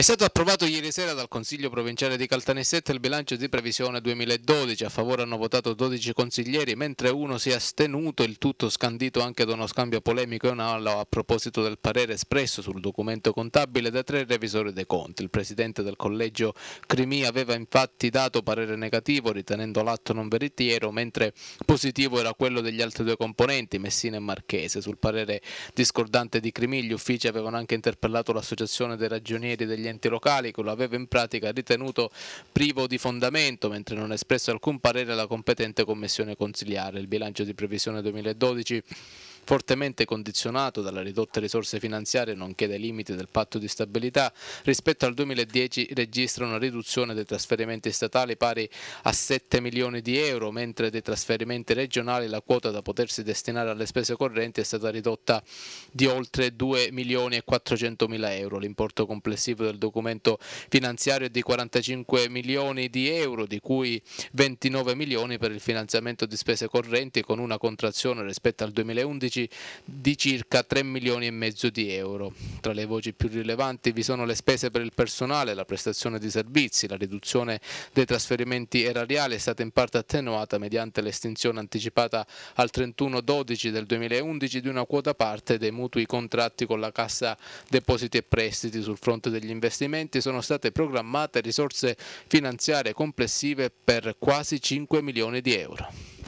È stato approvato ieri sera dal Consiglio provinciale di Caltanissetta il bilancio di previsione 2012, a favore hanno votato 12 consiglieri, mentre uno si è astenuto, il tutto scandito anche da uno scambio polemico in aula a proposito del parere espresso sul documento contabile da tre revisori dei conti. Il presidente del collegio Crimi aveva infatti dato parere negativo ritenendo l'atto non veritiero, mentre positivo era quello degli altri due componenti, Messina e Marchese. Sul parere discordante di Crimi gli uffici avevano anche interpellato l'associazione dei ragionieri degli enti locali che lo aveva in pratica ritenuto privo di fondamento mentre non ha espresso alcun parere alla competente commissione consiliare. Il bilancio di previsione 2012 fortemente condizionato dalle ridotte risorse finanziarie nonché dai limiti del patto di stabilità, rispetto al 2010 registra una riduzione dei trasferimenti statali pari a 7 milioni di euro, mentre dei trasferimenti regionali la quota da potersi destinare alle spese correnti è stata ridotta di oltre 2 milioni e 400 mila euro. L'importo complessivo del documento finanziario è di 45 milioni di euro, di cui 29 milioni per il finanziamento di spese correnti con una contrazione rispetto al 2011 turistici di circa 3 milioni e mezzo di euro. Tra le voci più rilevanti vi sono le spese per il personale, la prestazione di servizi, la riduzione dei trasferimenti erariali è stata in parte attenuata mediante l'estinzione anticipata al 31-12 del 2011 di una quota parte dei mutui contratti con la Cassa Depositi e Prestiti sul fronte degli investimenti sono state programmate risorse finanziarie complessive per quasi 5 milioni di euro.